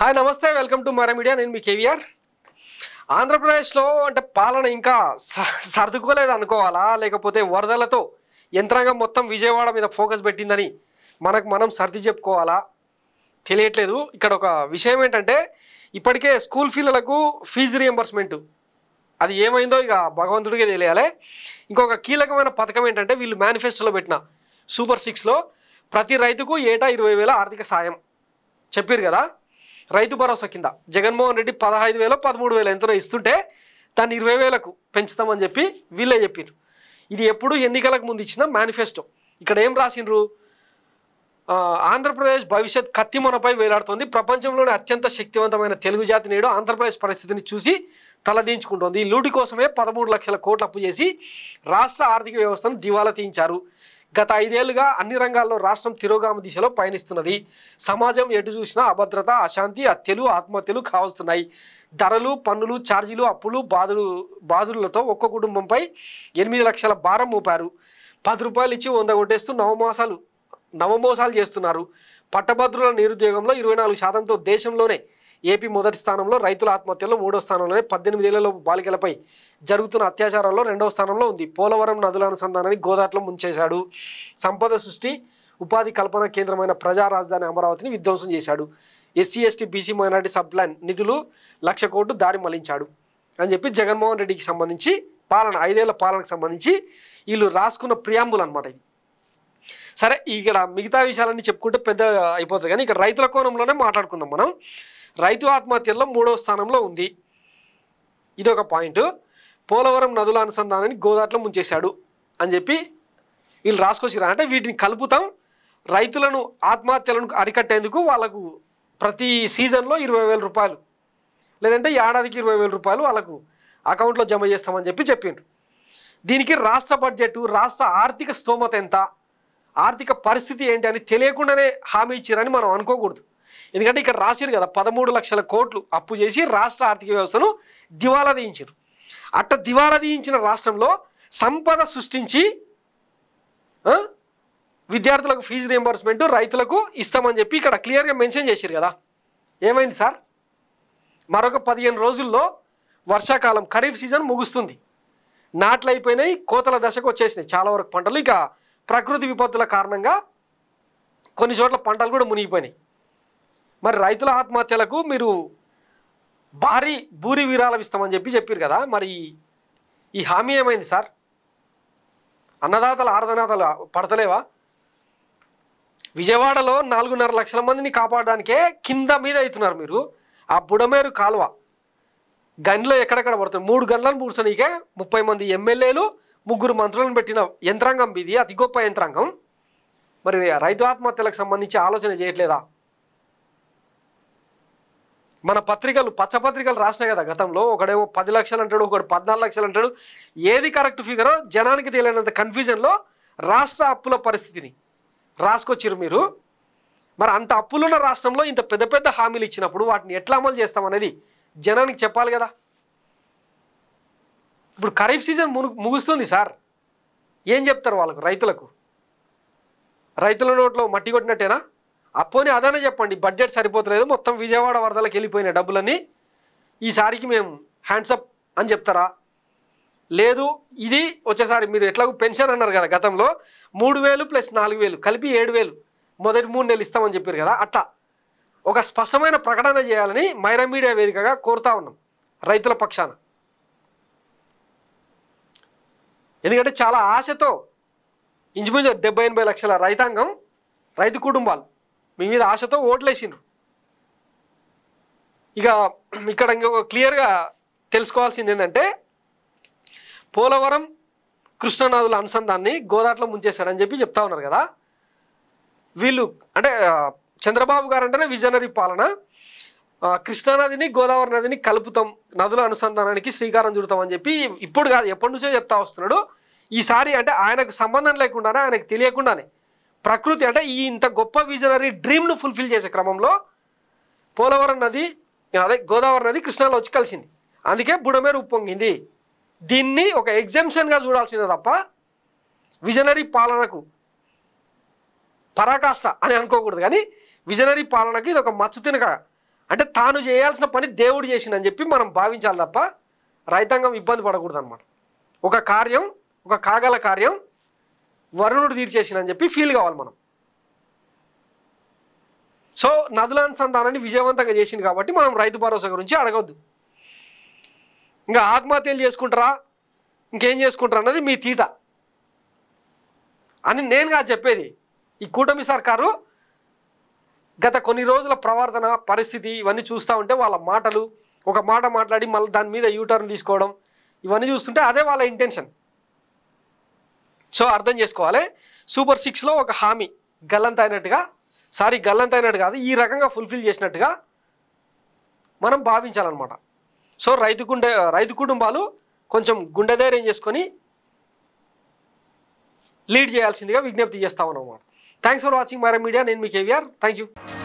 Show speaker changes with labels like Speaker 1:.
Speaker 1: hi నమస్తే welcome to మరా media నేను మీ కేవీఆర్ ఆంధ్రప్రదేశ్లో అంటే పాలన ఇంకా సర్దుకోలేదు అనుకోవాలా లేకపోతే వరదలతో యంత్రాంగం మొత్తం విజయవాడ మీద ఫోకస్ పెట్టిందని మనకు మనం సర్ది చెప్పుకోవాలా తెలియట్లేదు ఇక్కడ ఒక విషయం ఏంటంటే ఇప్పటికే స్కూల్ ఫీజులకు ఫీజు రియంబర్స్మెంట్ అది ఏమైందో ఇక భగవంతుడికే తెలియాలి ఇంకొక కీలకమైన పథకం ఏంటంటే వీళ్ళు మేనిఫెస్టోలో పెట్టిన సూపర్ సిక్స్లో ప్రతి రైతుకు ఏటా ఇరవై వేల ఆర్థిక సాయం చెప్పారు కదా రైతు భరోసా కింద జగన్మోహన్ రెడ్డి పదహైదు వేలు పదమూడు వేలు ఎంతనో ఇస్తుంటే దాన్ని ఇరవై వేలకు పెంచుతామని చెప్పి వీళ్ళే చెప్పారు ఇది ఎప్పుడు ఎన్నికలకు ముందు ఇచ్చిన మేనిఫెస్టో ఇక్కడ ఏం రాసిండ్రు ఆంధ్రప్రదేశ్ భవిష్యత్ కత్తి మొనపై వేలాడుతోంది ప్రపంచంలోనే అత్యంత శక్తివంతమైన తెలుగు జాతి నేడు ఆంధ్రప్రదేశ్ పరిస్థితిని చూసి తలదించుకుంటోంది ఈ లూటి కోసమే పదమూడు లక్షల కోట్లు అప్పు చేసి రాష్ట్ర ఆర్థిక వ్యవస్థను దివాలా తీయించారు గత ఐదేళ్లుగా అన్ని రంగాల్లో రాష్ట్రం తిరోగామ దిశలో పయనిస్తున్నది సమాజం ఎటు చూసినా అభద్రత అశాంతి హత్యలు ఆత్మహత్యలు కావస్తున్నాయి ధరలు పన్నులు ఛార్జీలు అప్పులు బాధలు బాధులతో ఒక్క కుటుంబంపై ఎనిమిది లక్షల భారం మోపారు పది రూపాయలు ఇచ్చి వంద కొట్టేస్తూ నవమాసాలు నవమోసాలు చేస్తున్నారు పట్టభద్రుల నిరుద్యోగంలో ఇరవై నాలుగు శాతంతో దేశంలోనే ఏపీ మొదటి స్థానంలో రైతుల ఆత్మహత్యలో మూడో స్థానంలోనే పద్దెనిమిదేళ్లలో బాలికలపై జరుగుతున్న అత్యాచారాల్లో రెండవ స్థానంలో ఉంది పోలవరం నదుల అనుసంధానాన్ని గోదాట్లో ముంచేశాడు సంపద సృష్టి ఉపాధి కల్పన కేంద్రమైన ప్రజా రాజధాని అమరావతిని విధ్వంసం చేశాడు SC ST BC minority sub plan నిధులు లక్ష కోట్లు దారి మళ్లించాడు అని చెప్పి జగన్మోహన్ రెడ్డికి సంబంధించి పాలన ఐదేళ్ల పాలనకు సంబంధించి వీళ్ళు రాసుకున్న ప్రియాంబులు అనమాట ఇది సరే ఇక్కడ మిగతా విషయాలన్నీ చెప్పుకుంటే పెద్ద అయిపోతుంది కానీ ఇక్కడ రైతుల కోణంలోనే మాట్లాడుకుందాం మనం రైతు ఆత్మహత్యల్లో మూడవ స్థానంలో ఉంది ఇదొక పాయింట్ పోలవరం నదుల అనుసంధానాన్ని గోదాట్లో ముంచేశాడు అని చెప్పి వీళ్ళు రాసుకొచ్చిరా అంటే వీటిని కలుపుతాం రైతులను ఆత్మహత్యలను అరికట్టేందుకు వాళ్ళకు ప్రతి సీజన్లో ఇరవై వేల రూపాయలు లేదంటే ఏడాదికి ఇరవై వేల రూపాయలు వాళ్ళకు అకౌంట్లో జమ చేస్తామని చెప్పి చెప్పిండు దీనికి రాష్ట్ర బడ్జెట్ రాష్ట్ర ఆర్థిక స్తోమత ఎంత ఆర్థిక పరిస్థితి ఏంటి అని తెలియకుండానే హామీ ఇచ్చారని మనం అనుకోకూడదు ఎందుకంటే ఇక్కడ రాసిరు కదా పదమూడు లక్షల కోట్లు అప్పు చేసి రాష్ట్ర ఆర్థిక వ్యవస్థను దివాలా తీయించారు అట్ట దివాలా తీయించిన రాష్ట్రంలో సంపద సృష్టించి విద్యార్థులకు ఫీజు రియంబర్స్మెంట్ రైతులకు ఇస్తామని చెప్పి ఇక్కడ క్లియర్గా మెన్షన్ చేశారు కదా ఏమైంది సార్ మరొక పదిహేను రోజుల్లో వర్షాకాలం ఖరీఫ్ సీజన్ ముగుస్తుంది నాట్లు అయిపోయినాయి కోతల దశకు వచ్చేసినాయి చాలా వరకు పంటలు ఇక ప్రకృతి విపత్తుల కారణంగా కొన్ని చోట్ల పంటలు కూడా మునిగిపోయినాయి మరి రైతుల ఆత్మహత్యలకు మీరు భారీ భూరి విరాళం ఇస్తామని చెప్పి చెప్పారు కదా మరి ఈ హామీ ఏమైంది సార్ అన్నదాతలు ఆర్ధనాతలు పడతలేవా విజయవాడలో నాలుగున్నర లక్షల మందిని కాపాడడానికే కింద మీద అవుతున్నారు మీరు ఆ బుడమేరు కాలువ గండ్లో ఎక్కడెక్కడ పడుతుంది మూడు గన్లను పూడ్చడానికే ముప్పై మంది ఎమ్మెల్యేలు ముగ్గురు మంత్రులను పెట్టిన యంత్రాంగం ఇది అతి గొప్ప యంత్రాంగం మరి రైతు ఆత్మహత్యలకు సంబంధించి ఆలోచన చేయట్లేదా మన పత్రికలు పచ్చపత్రికలు రాసినాయి కదా గతంలో ఒకడేమో పది లక్షలు అంటాడు ఒకడు పద్నాలుగు లక్షలు అంటాడు ఏది కరెక్ట్ ఫిగరో జనానికి తెలియనంత కన్ఫ్యూజన్లో రాష్ట్ర అప్పుల పరిస్థితిని రాసుకొచ్చారు మీరు మరి అంత అప్పులున్న రాష్ట్రంలో ఇంత పెద్ద పెద్ద హామీలు ఇచ్చినప్పుడు వాటిని ఎట్లా అమలు చేస్తామనేది జనానికి చెప్పాలి కదా ఇప్పుడు ఖరీఫ్ సీజన్ ముగుస్తుంది సార్ ఏం చెప్తారు వాళ్ళకు రైతులకు రైతుల నోట్లో మట్టి కొట్టినట్టేనా అప్పుని అదనే చెప్పండి బడ్జెట్ సరిపోతలేదు మొత్తం విజయవాడ వరదలకు వెళ్ళిపోయిన డబ్బులని ఈసారికి మేము హ్యాండ్సప్ అని చెప్తారా లేదు ఇది వచ్చేసారి మీరు ఎట్లాగో పెన్షన్ అన్నారు కదా గతంలో మూడు వేలు ప్లస్ నాలుగు వేలు కలిపి ఏడు వేలు మొదటి మూడు నెలలు ఇస్తామని చెప్పారు కదా అట్లా ఒక స్పష్టమైన ప్రకటన చేయాలని మైరా మీడియా వేదికగా కోరుతా ఉన్నాం రైతుల పక్షాన ఎందుకంటే చాలా ఆశతో ఇంచుమించు డెబ్బై ఎనభై లక్షల రైతాంగం రైతు కుటుంబాలు మీ మీద ఆశతో ఓట్లేసిండ్రు ఇక ఇక్కడ ఇంకొక క్లియర్గా తెలుసుకోవాల్సింది ఏంటంటే పోలవరం కృష్ణానదుల అనుసంధాన్ని గోదాట్లో ముంచేశారని చెప్పి చెప్తా ఉన్నారు కదా వీళ్ళు అంటే చంద్రబాబు గారు అంటేనే విజనరీ పాలన కృష్ణానదిని గోదావరి నదిని కలుపుతాం నదుల అనుసంధానానికి శ్రీకారం చుడతాం అని చెప్పి ఇప్పుడు కాదు ఎప్పటి నుంచో చెప్తా వస్తున్నాడు ఈసారి అంటే ఆయనకు సంబంధం లేకుండానే ఆయనకు తెలియకుండానే ప్రకృతి అంటే ఈ ఇంత గొప్ప విజనరీ డ్రీమ్ను ఫుల్ఫిల్ చేసే క్రమంలో పోలవరం నది అదే గోదావరి నది కృష్ణాలో వచ్చి కలిసింది అందుకే బుడమేరు ఉప్పొంగింది దీన్ని ఒక ఎగ్జామ్షన్గా చూడాల్సిందే తప్ప విజనరీ పాలనకు పరాకాష్ట అని అనుకోకూడదు కానీ విజనరీ పాలనకి ఇది ఒక మచ్చు తినక అంటే తాను చేయాల్సిన పని దేవుడు చేసిందని చెప్పి మనం భావించాలి తప్ప రైతాంగం ఇబ్బంది పడకూడదు అనమాట ఒక కార్యం ఒక కాగల కార్యం వరుణుడు తీర్చేసిన అని చెప్పి ఫీల్ కావాలి మనం సో నదుల అనుసంధానాన్ని విజయవంతంగా చేసింది కాబట్టి మనం రైతు భరోసా గురించి అడగద్దు ఇంకా ఆత్మహత్యలు చేసుకుంటారా ఇంకేం చేసుకుంటారా అన్నది మీ తీట అని నేను కాదు చెప్పేది ఈ కూటమి సర్కారు గత కొన్ని రోజుల ప్రవర్తన పరిస్థితి ఇవన్నీ చూస్తూ ఉంటే వాళ్ళ మాటలు ఒక మాట మాట్లాడి మళ్ళీ దాని మీద యూటర్న్ తీసుకోవడం ఇవన్నీ చూస్తుంటే అదే వాళ్ళ ఇంటెన్షన్ సో అర్థం చేసుకోవాలి సూపర్ సిక్స్లో ఒక హామీ గల్లంత అయినట్టుగా సారీ గల్లంత అయినట్టు కాదు ఈ రకంగా ఫుల్ఫిల్ చేసినట్టుగా మనం భావించాలన్నమాట సో రైతు గుండె రైతు కుటుంబాలు కొంచెం గుండె ధైర్యం చేసుకొని లీడ్ చేయాల్సిందిగా విజ్ఞప్తి చేస్తామన్నమాట thanks for watching Myra media నేను మీ కేవీఆర్ థ్యాంక్ యూ